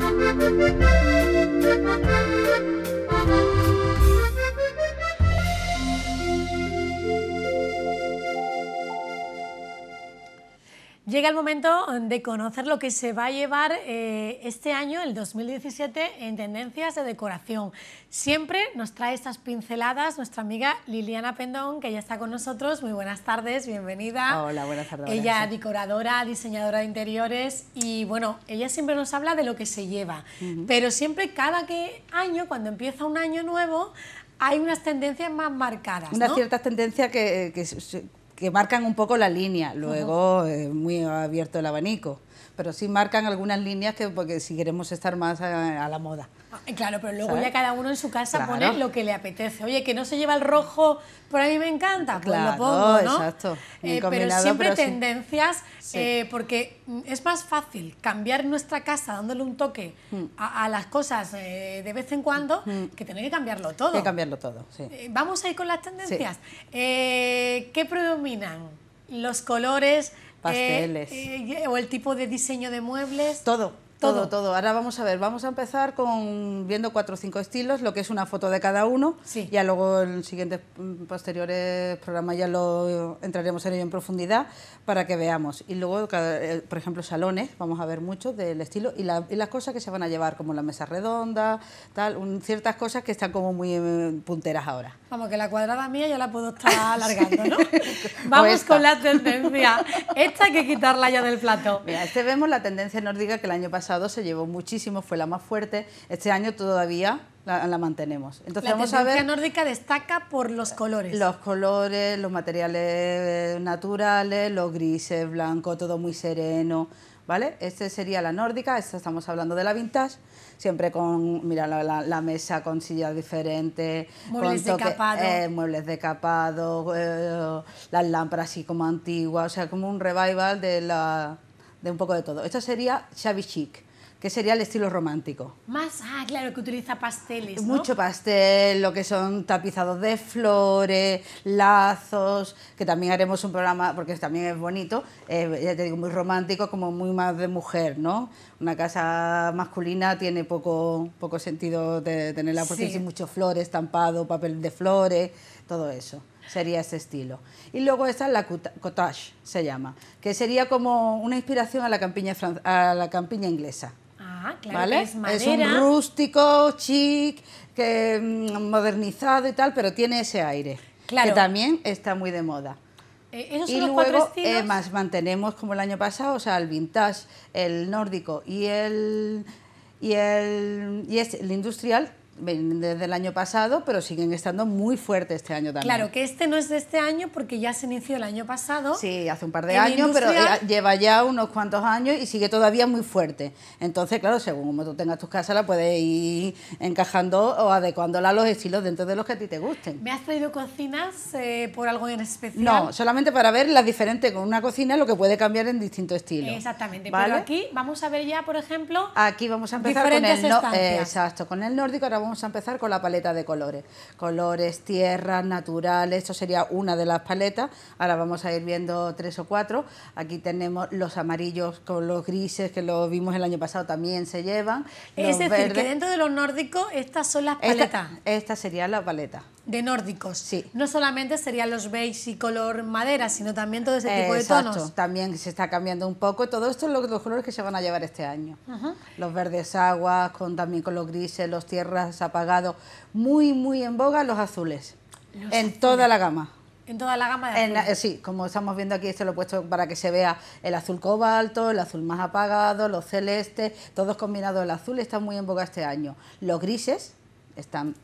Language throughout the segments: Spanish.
Thank you. Llega el momento mm, de conocer lo que se va a llevar eh, este año, el 2017, en tendencias de decoración. Siempre nos trae estas pinceladas nuestra amiga Liliana Pendón, que ya está con nosotros. Muy buenas tardes, bienvenida. Hola, buenas tardes. Ella es decoradora, diseñadora de interiores y bueno, ella siempre nos habla de lo que se lleva. Pero siempre cada que año, cuando empieza un año nuevo, hay unas tendencias más marcadas. Unas cierta ciertas tendencias que, que marcan un poco la línea, luego eh, muy abierto el abanico, pero sí marcan algunas líneas que porque si queremos estar más a, la moda. Ah, eh, claro, pero luego ya cada uno en su casa pone lo que le apetece. Oye, que no se lleva el rojo, por a mí me encanta, pues claro, lo pongo, ¿no? Exacto. Eh, pero siempre tendencias, porque es más fácil cambiar nuestra casa dándole un toque mm. a, las cosas de vez en cuando mm. que tener que cambiarlo todo. que cambiarlo todo, sí. Vamos a ir con las tendencias. Eh, ¿qué predominan? ¿Los colores? Eh, Pasteles. Eh, ¿O el tipo de diseño de muebles? Todo. Todo, todo. Ahora vamos a ver, vamos a empezar con viendo cuatro o cinco estilos, lo que es una foto de cada uno. y Ya luego en siguientes mm, posteriores programas ya lo entraremos en ello en profundidad para que veamos. Y luego, eh, por ejemplo, salones, vamos a ver mucho del estilo y, las cosas que se van a llevar, como la mesa redonda, tal, ciertas cosas que están como muy eh, punteras ahora. Vamos, que la cuadrada mía ya la puedo estar alargando, ¿no? vamos con la tendencia. Esta hay que quitarla ya del plato. Mira, este vemos la tendencia nórdica que el año pasado se llevó muchísimo, fue la más fuerte. Este año todavía la, mantenemos. Entonces la vamos a ver. nórdica destaca por los colores. Los colores, los materiales naturales, los grises, blanco, todo muy sereno. ¿Vale? Este sería la nórdica, esta estamos hablando de la vintage, siempre con, mira, la, mesa con sillas diferentes, muebles con eh, de capado, muebles eh, las lámparas así como antiguas, o sea, como un revival de la, de un poco de todo. Esto sería shabby chic, que sería el estilo romántico. Más, ah, claro, que utiliza pasteles. ¿no? Mucho pastel, lo que son tapizados de flores, lazos, que también haremos un programa, porque también es bonito, eh, ya te digo, muy romántico, como muy más de mujer, ¿no? Una casa masculina tiene poco, poco sentido de tenerla porque sí. mucho flores, estampado, papel de flores, todo eso sería ese estilo. Y luego está la cottage, se llama, que sería como una inspiración a la campiña, a la campiña inglesa. Ah, claro es, es un rústico, chic, que, mm, modernizado y tal, pero tiene ese aire. Claro. Que también está muy de moda. Eh, esos y son luego eh, más mantenemos como el año pasado, o sea, el vintage, el nórdico y el y el, y el industrial desde el año pasado, pero siguen estando muy fuertes este año también. Claro, que este no es de este año porque ya se inició el año pasado. Sí, hace un par de años, pero lleva ya unos cuantos años y sigue todavía muy fuerte. Entonces, claro, según como tú tengas tus casas, la puedes ir encajando o adecuándola a los estilos dentro de los que a ti te gusten. ¿Me has traído cocinas eh, por algo en especial? No, solamente para ver las diferentes con una cocina lo que puede cambiar en distintos estilos. Exactamente, pero aquí vamos a ver ya, por ejemplo, aquí vamos a empezar con el exacto, con el nórdico ahora vamos vamos a empezar con la paleta de colores. Colores, tierras, naturales, esto sería una de las paletas. Ahora vamos a ir viendo tres o cuatro. Aquí tenemos los amarillos con los grises que lo vimos el año pasado también se llevan. Es decir, que dentro de los nórdicos estas son las paletas. esta sería la paleta de nórdicos. Sí. No solamente serían los beige y color madera, sino también todo ese tipo de tonos. También se está cambiando un poco. Todo esto es lo, los colores que se van a llevar este año. Los verdes aguas, con, también con los grises, los tierras apagados. Muy, muy en boga los azules. en toda la gama. En toda la gama de azules. sí, como estamos viendo aquí, esto lo he puesto para que se vea el azul cobalto, el azul más apagado, los celestes, todos combinados el azul, está muy en boga este año. Los grises están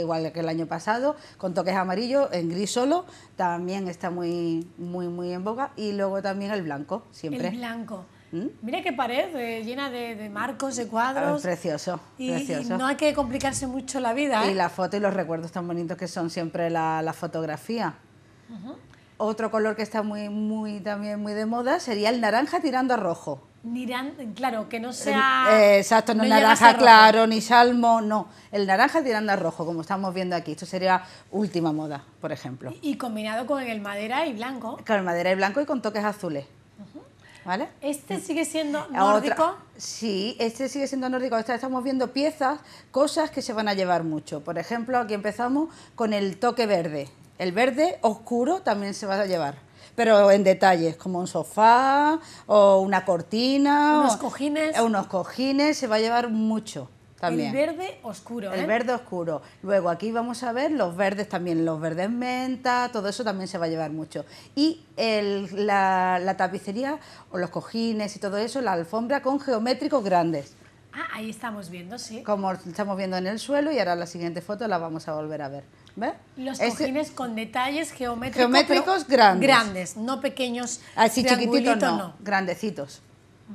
igual que el año pasado, con toques amarillos, en gris solo, también está muy, muy, muy en boca... Y luego también el blanco, siempre. El blanco. ¿Mm? Mira qué pared eh, llena de, marcos, de cuadros. Ah, precioso, y, no hay que complicarse mucho la vida. Y ¿eh? la foto y los recuerdos tan bonitos que son siempre la, fotografía. Otro color que está muy, muy, también muy de moda sería el naranja tirando a rojo claro, que no sea. Eh, exacto, no, naranja claro, ni salmo, no. El naranja tiranda rojo, como estamos viendo aquí. Esto sería última moda, por ejemplo. Y, combinado con el madera y blanco. Con el madera y blanco y con toques azules. ¿Vale? ¿Este sigue siendo nórdico? sí, este sigue siendo nórdico. estamos viendo piezas, cosas que se van a llevar mucho. Por ejemplo, aquí empezamos con el toque verde. El verde oscuro también se va a llevar pero en detalles, como un sofá o una cortina. Unos cojines. Unos cojines, se va a llevar mucho. También. El verde oscuro. El ¿eh? verde oscuro. Luego aquí vamos a ver los verdes también, los verdes menta, todo eso también se va a llevar mucho. Y el, la, la, tapicería o los cojines y todo eso, la alfombra con geométricos grandes. Ah, ahí estamos viendo, sí. Como estamos viendo en el suelo y ahora la siguiente foto la vamos a volver a ver. Los cojines con detalles geométricos. grandes. Grandes, no pequeños. Así chiquititos no, grandecitos.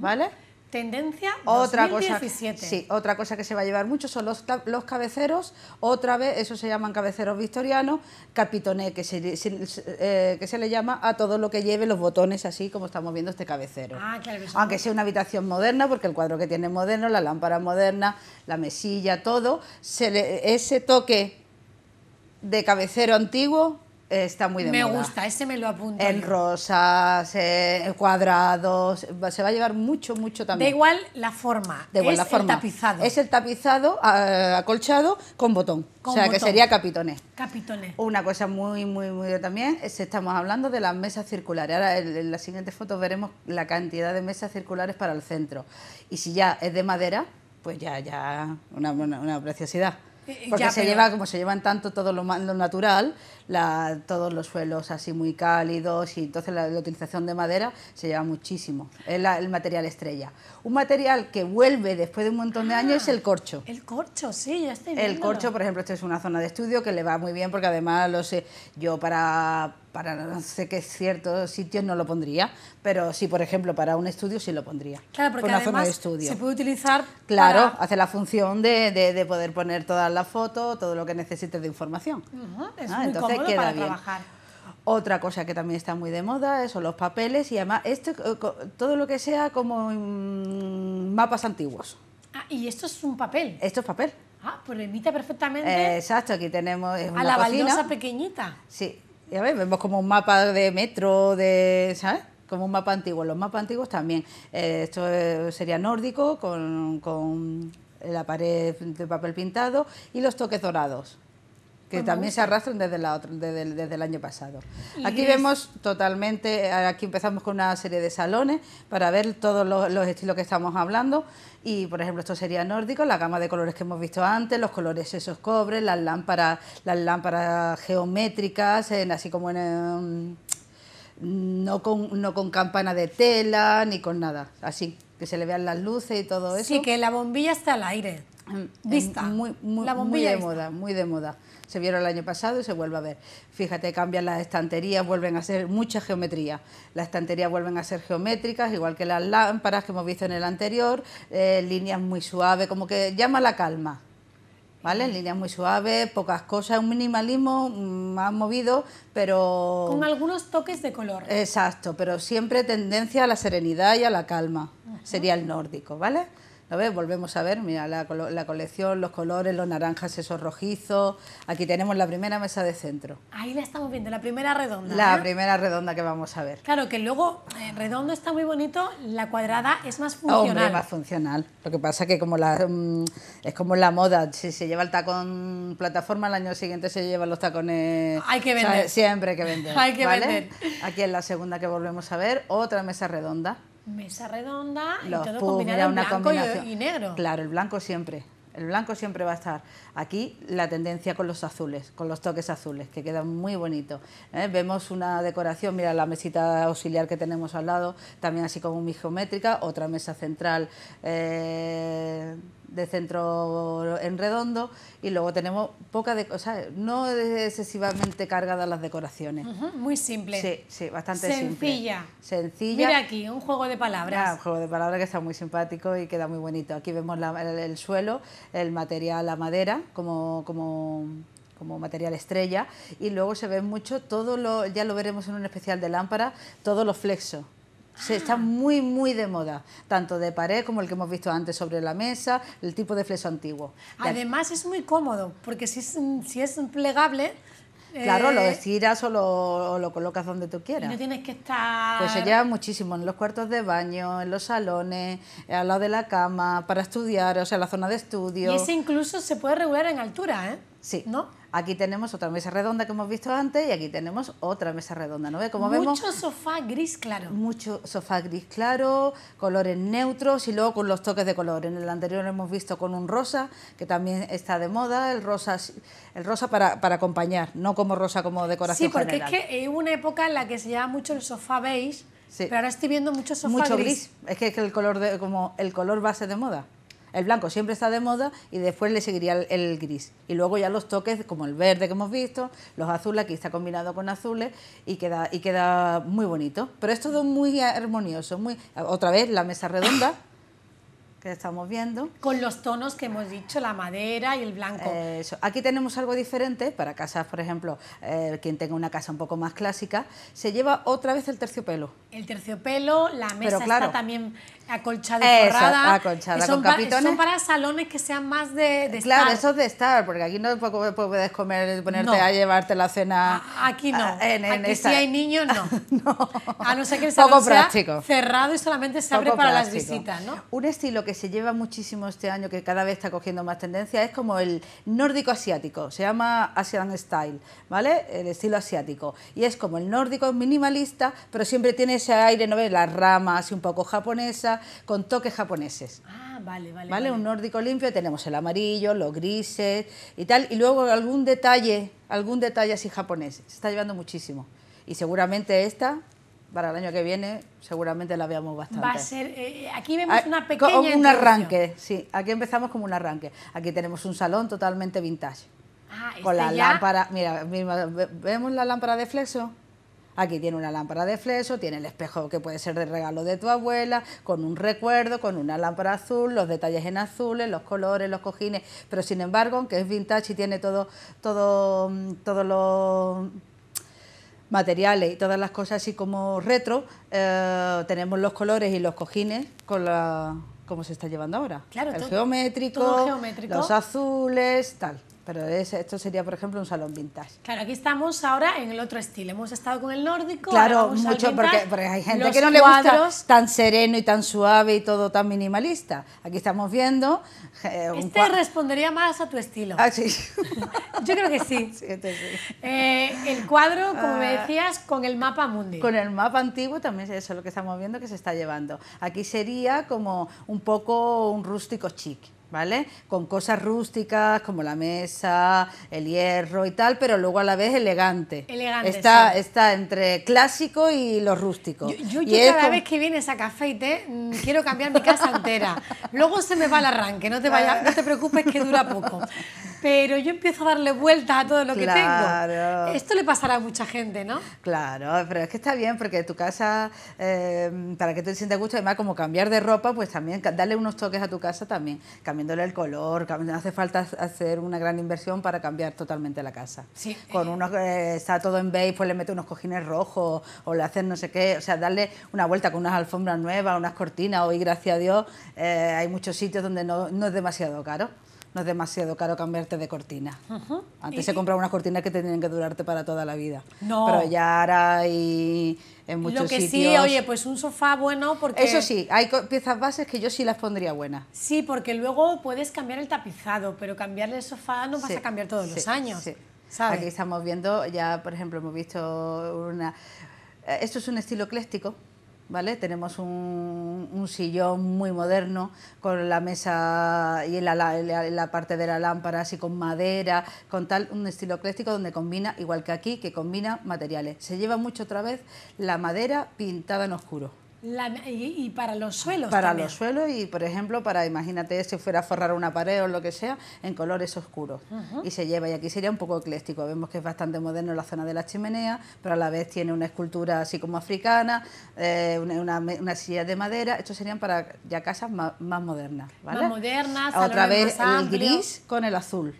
¿Vale? Tendencia 2017. sí, otra cosa que se va a llevar mucho son los, cabeceros, otra vez, eso se llaman cabeceros victorianos, capitoné, que se, eh, que se le llama a todo lo que lleve los botones así como estamos viendo este cabecero. Ah, Aunque sea una habitación moderna, porque el cuadro que tiene es moderno, la lámpara moderna, la mesilla, todo, ese toque de cabecero antiguo eh, está muy de me moda. Me gusta, ese me lo apunto. En rosas, eh, en cuadrados, se va a llevar mucho, mucho también. Da igual la forma, de igual es la forma. el tapizado. Es el tapizado acolchado con botón, o sea que sería capitones. Una cosa muy, muy, muy también, estamos hablando de las mesas circulares. Ahora en, las siguientes fotos veremos la cantidad de mesas circulares para el centro. Y si ya es de madera, pues ya, ya, una, una, una preciosidad. Eh, eh, Porque se lleva, como se llevan tanto todo lo, lo natural, todos los suelos así muy cálidos y entonces la, utilización de madera se lleva muchísimo. Es el material estrella. Un material que vuelve después de un montón de años es el corcho. El corcho, sí, ya estoy El corcho, por ejemplo, esto es una zona de estudio que le va muy bien porque además lo sé, yo para, para no sé qué ciertos sitios no lo pondría, pero sí, por ejemplo, para un estudio sí lo pondría. Claro, porque además de estudio. se puede utilizar Claro, hace la función de, de, poder poner todas las fotos, todo lo que necesites de información. es ah, muy entonces, para Otra cosa que también está muy de moda son los papeles y además esto, eh, todo lo que sea como mm, mapas antiguos. Ah, y esto es un papel. Esto es papel. Ah, pues imita perfectamente. exacto, aquí tenemos A la valiosa pequeñita. Sí, ya ves, vemos como un mapa de metro, de, ¿sabes? Como un mapa antiguo. Los mapas antiguos también. Eh, esto eh, sería nórdico con, con la pared de papel pintado y los toques dorados que pues también se arrastran desde, la desde, el año pasado. Aquí vemos totalmente, aquí empezamos con una serie de salones para ver todos los, estilos que estamos hablando y por ejemplo esto sería nórdico, la gama de colores que hemos visto antes, los colores esos cobres, las lámparas, las lámparas geométricas, así como en... Em, no con, no con campana de tela ni con nada, así, que se le vean las luces y todo eso. Sí, que la bombilla está al aire. Em, vista. Muy, muy de moda, muy de moda. Se vieron el año pasado y se vuelve a ver. Fíjate, cambian las estanterías, vuelven a ser mucha geometría. Las estanterías vuelven a ser geométricas, igual que las lámparas que hemos visto en el anterior, eh, líneas muy suaves, como que llama la calma. ¿Vale? Líneas muy suaves, pocas cosas, un minimalismo mm, más movido, pero... Con algunos toques de color. Exacto, pero siempre tendencia a la serenidad y a la calma. Sería el nórdico, ¿vale? ¿Lo ves? Volvemos a ver, mira, la, colección, los colores, los naranjas, esos rojizos. Aquí tenemos la primera mesa de centro. Ahí la estamos viendo, la primera redonda. La ¿eh? primera redonda que vamos a ver. Claro, que luego redonda eh, redondo está muy bonito, la cuadrada es más funcional. más funcional. Lo que pasa es que como la, mm, es como la moda, si se lleva el tacón plataforma, el año siguiente se llevan los tacones... Hay que vender. siempre hay que vender. hay que vender. Aquí es la segunda que volvemos a ver, otra mesa redonda. Mesa redonda y todo combinado en blanco y, negro. Claro, el blanco siempre. El blanco siempre va a estar. Aquí la tendencia con los azules, con los toques azules, que quedan muy bonitos. ¿eh? Vemos una decoración, mira la mesita auxiliar que tenemos al lado, también así como mi geométrica, otra mesa central. Eh, de centro en redondo y luego tenemos poca de o sea, no excesivamente cargadas las decoraciones. muy simple. Sí, sí, bastante Sencilla. simple. Sencilla. Mira aquí, un juego de palabras. Ah, un juego de palabras que está muy simpático y queda muy bonito. Aquí vemos la, el, suelo, el material, la madera, como, como como material estrella y luego se ve mucho todo lo ya lo veremos en un especial de lámpara todos los flexos se está muy, muy de moda, tanto de pared como el que hemos visto antes sobre la mesa, el tipo de fleso antiguo. Además es muy cómodo, porque si es, si es plegable... Claro, lo eh, estiras o lo, colocas donde tú quieras. no tienes que estar... Pues se lleva muchísimo en los cuartos de baño, en los salones, al lado de la cama, para estudiar, o sea, la zona de estudio. Y ese incluso se puede regular en altura, ¿eh? Sí. ¿No? Aquí tenemos otra mesa redonda que hemos visto antes y aquí tenemos otra mesa redonda, ¿no? Como mucho sofá gris claro. Mucho sofá gris claro, colores neutros y luego con los toques de color. En el anterior lo hemos visto con un rosa, que también está de moda, el rosa, el rosa para, acompañar, no como rosa como decoración. Sí, porque es que hubo una época en la que se llevaba mucho el sofá beige, pero ahora estoy viendo mucho sofá mucho gris. Es que es el color de, como el color base de moda el blanco siempre está de moda y después le seguiría el, gris. Y luego ya los toques como el verde que hemos visto, los azules, aquí está combinado con azules y queda, y queda muy bonito. Pero es todo muy armonioso, muy, otra vez la mesa redonda estamos viendo. Con los tonos que hemos dicho, la madera y el blanco. Aquí tenemos algo diferente para casas, por ejemplo, eh, quien tenga una casa un poco más clásica, se lleva otra vez el terciopelo. El terciopelo, la mesa está también acolchada y son, para salones que sean más de, de Claro, estar. eso de estar, porque aquí no puedes comer, ponerte a llevarte la cena. Aquí no. aquí si hay niños, no. A no ser que el salón sea cerrado y solamente se abre para las visitas, Un estilo que se lleva muchísimo este año, que cada vez está cogiendo más tendencia, es como el nórdico asiático, se llama Asian Style, ¿vale? El estilo asiático. Y es como el nórdico minimalista, pero siempre tiene ese aire, ¿no ves? Las ramas un poco japonesa, con toques japoneses. Ah, vale, vale, vale. ¿Vale? Un nórdico limpio, tenemos el amarillo, los grises y tal, y luego algún detalle, algún detalle así japonés, se está llevando muchísimo. Y seguramente esta para el año que viene seguramente la veamos bastante. Va a ser, eh, eh, aquí vemos ah, una pequeña... Como un arranque, sí, aquí empezamos como un arranque. Aquí tenemos un salón totalmente vintage. Ah, este con la lámpara, mira, vemos la lámpara de flexo. Aquí tiene una lámpara de flexo, tiene el espejo que puede ser de regalo de tu abuela, con un recuerdo, con una lámpara azul, los detalles en azules, los colores, los cojines, pero sin embargo, aunque es vintage y tiene todo, todo, mm, todo lo materiales y todas las cosas así como retro, eh, tenemos los colores y los cojines con la, como se está llevando ahora. el geométrico, los azules, tal. Pero esto sería, por ejemplo, un salón vintage. Claro, aquí estamos ahora en el otro estilo. Hemos estado con el nórdico. Claro, mucho, porque, porque, hay gente que no le gusta tan sereno y tan suave y todo tan minimalista. Aquí estamos viendo. Eh, este respondería más a tu estilo. Ah, sí. Yo creo que sí. sí, este eh, el cuadro, como me ah. decías, con el mapa mundi. Con el mapa antiguo también es eso lo que estamos viendo que se está llevando. Aquí sería como un poco un rústico chic. ¿vale? Con cosas rústicas como la mesa, el hierro y tal, pero luego a la vez elegante. Está, está entre clásico y lo rústico. Yo, cada vez que vienes a café mm, quiero cambiar mi casa entera. luego se me va el arranque, no te, vaya, no te preocupes que dura poco. Pero yo empiezo a darle vueltas a todo lo que tengo. Esto le pasará a mucha gente, ¿no? Claro, pero es que está bien porque tu casa, eh, para que te sientas gusto, además como cambiar de ropa, pues también darle unos toques a tu casa también el color, no hace falta hacer una gran inversión para cambiar totalmente la casa. Sí. Con eh. uno eh, está todo en beige, pues le mete unos cojines rojos o le hacen no sé qué, o sea, darle una vuelta con unas alfombras nuevas, unas cortinas, hoy gracias a Dios eh, hay muchos sitios donde no, es demasiado caro no es demasiado caro cambiarte de cortina. Antes se compraba unas cortinas que tenían que durarte para toda la vida. No. Pero ya ahora hay lo que sí, oye, pues un sofá bueno porque... Eso sí, hay piezas bases que yo sí las pondría buenas. Sí, porque luego puedes cambiar el tapizado, pero cambiarle el sofá no vas a cambiar todos los años. Aquí estamos viendo, ya por ejemplo hemos visto una... Eh, esto es un estilo ecléctico, ¿vale? Tenemos un, un, sillón muy moderno con la mesa y la, la, la, parte de la lámpara así con madera, con tal, un estilo ecléctico donde combina, igual que aquí, que combina materiales. Se lleva mucho otra vez la madera pintada en oscuro y, para los suelos. Para los suelos y, por ejemplo, para, imagínate, si fuera a forrar una pared o lo que sea, en colores oscuros. Y se lleva, y aquí sería un poco ecléctico. Vemos que es bastante moderno la zona de la chimenea, pero a la vez tiene una escultura así como africana, eh, una, silla de madera. Estos serían para ya casas más, más modernas. Más modernas, Otra vez el gris con el azul.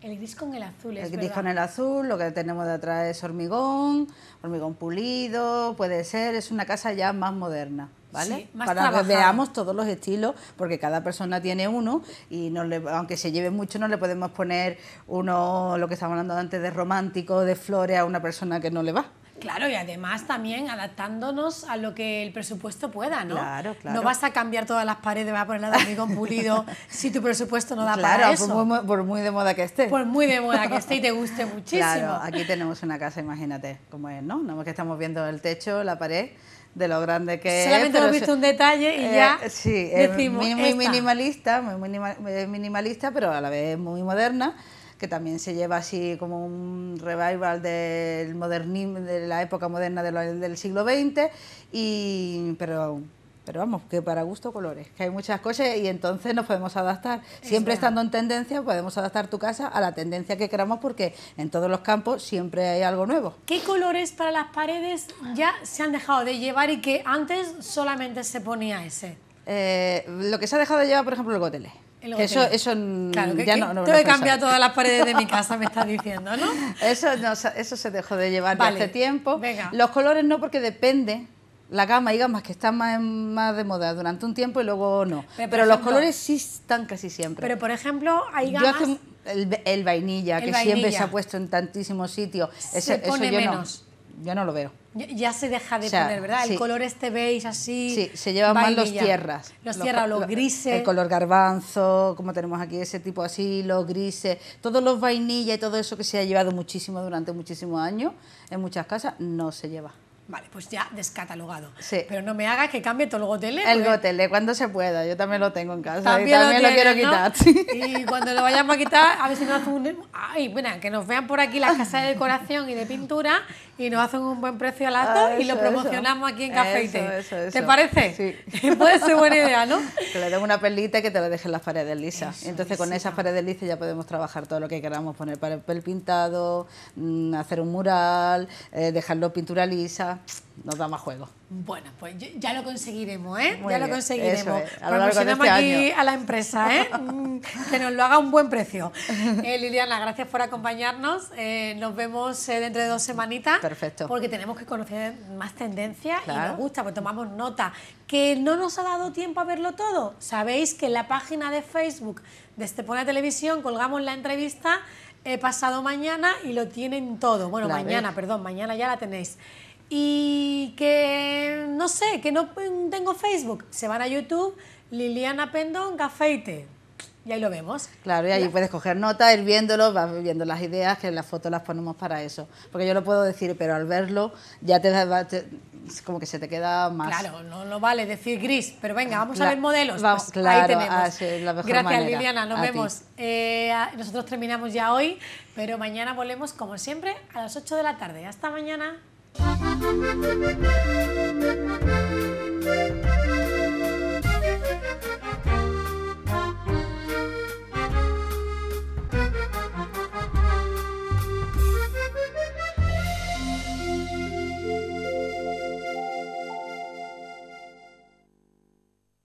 El gris con el azul, El gris con el azul, lo que tenemos de atrás es hormigón, hormigón pulido, puede ser, es una casa ya más moderna. ¿Vale? Para que veamos todos los estilos, porque cada persona tiene uno y no aunque se lleve mucho, no le podemos poner uno, lo que estábamos hablando antes, de romántico, de flores a una persona que no le va. Claro, y además también adaptándonos a lo que el presupuesto pueda, ¿no? Claro, claro. No vas a cambiar todas las paredes, vas a poner de hormigón pulido si tu presupuesto no da para eso. Claro, por, muy de moda que esté. Por muy de moda que esté y te guste muchísimo. Claro, aquí tenemos una casa, imagínate cómo es, ¿no? Nada más que estamos viendo el techo, la pared, de lo grande que es. Solamente hemos visto un detalle y ya eh, sí, Es muy, minimalista, minimalista, pero a la vez muy moderna que también se lleva así como un revival del modernismo, de la época moderna del siglo XX, y, pero pero vamos, que para gusto colores, que hay muchas cosas y entonces nos podemos adaptar. Siempre estando en tendencia, podemos adaptar tu casa a la tendencia que queramos porque en todos los campos siempre hay algo nuevo. ¿Qué colores para las paredes ya se han dejado de llevar y que antes solamente se ponía ese? Eh, lo que se ha dejado de llevar, por ejemplo, el gotelé. Eso, eso ya no, no, que cambiar todas las paredes de mi casa, me estás diciendo, ¿no? Eso, eso se dejó de llevar hace tiempo. Los colores no, porque depende la gama digamos que está más, más de moda durante un tiempo y luego no. Pero, los colores sí están casi siempre. Pero, por ejemplo, hay gamas... Yo el, vainilla, que siempre se ha puesto en tantísimos sitios. eso yo yo no lo veo. Ya se deja de poner, ¿verdad? El color este beige así. Sí, se llevan más los tierras. Los tierras, los, grises. El color garbanzo, como tenemos aquí, ese tipo así, los grises. Todos los vainillas y todo eso que se ha llevado muchísimo durante muchísimos años en muchas casas, no se lleva. Vale, pues ya descatalogado. Pero no me hagas que cambie todo el gotele. El gotele, cuando se pueda. Yo también lo tengo en casa. y también lo, quiero quitar. Y cuando lo vayamos a quitar, a ver si nos hace un... Ay, bueno, que nos vean por aquí las casas de decoración y de pintura y nos hacen un buen precio al azo ah, y lo promocionamos aquí en Café ¿Te parece? Sí. Puede ser buena idea, ¿no? Que le den una perlita y que te la dejen las paredes lisas. Entonces con esas paredes lisas ya podemos trabajar todo lo que queramos, poner papel pintado, mm, hacer un mural, eh, dejarlo pintura lisa nos da más juego. Bueno, pues ya lo conseguiremos, ¿eh? ya lo conseguiremos. a este aquí a la empresa, ¿eh? Mm, que nos lo haga un buen precio. Eh, Liliana, gracias por acompañarnos. Eh, nos vemos eh, dentro de dos semanitas. Perfecto. Porque tenemos que conocer más tendencias y nos gusta, pues tomamos nota. Que no nos ha dado tiempo a verlo todo. Sabéis que en la página de Facebook de Estepona Televisión colgamos la entrevista pasado mañana y lo tienen todo. Bueno, mañana, perdón, mañana ya la tenéis y que no sé, que no tengo Facebook, se van a YouTube, Liliana Pendón, Gafeite. Y ahí lo vemos. Claro, y ahí puedes coger notas, ir viéndolo, vas viendo las ideas, que en las fotos las ponemos para eso. Porque yo lo puedo decir, pero al verlo ya te, da, como que se te queda más. Claro, no, no vale decir gris, pero venga, vamos a ver modelos. Vamos, pues ahí tenemos. Ah, Gracias, Liliana, nos vemos. Eh, nosotros terminamos ya hoy, pero mañana volvemos como siempre a las 8 de la tarde. Hasta mañana. Thank you.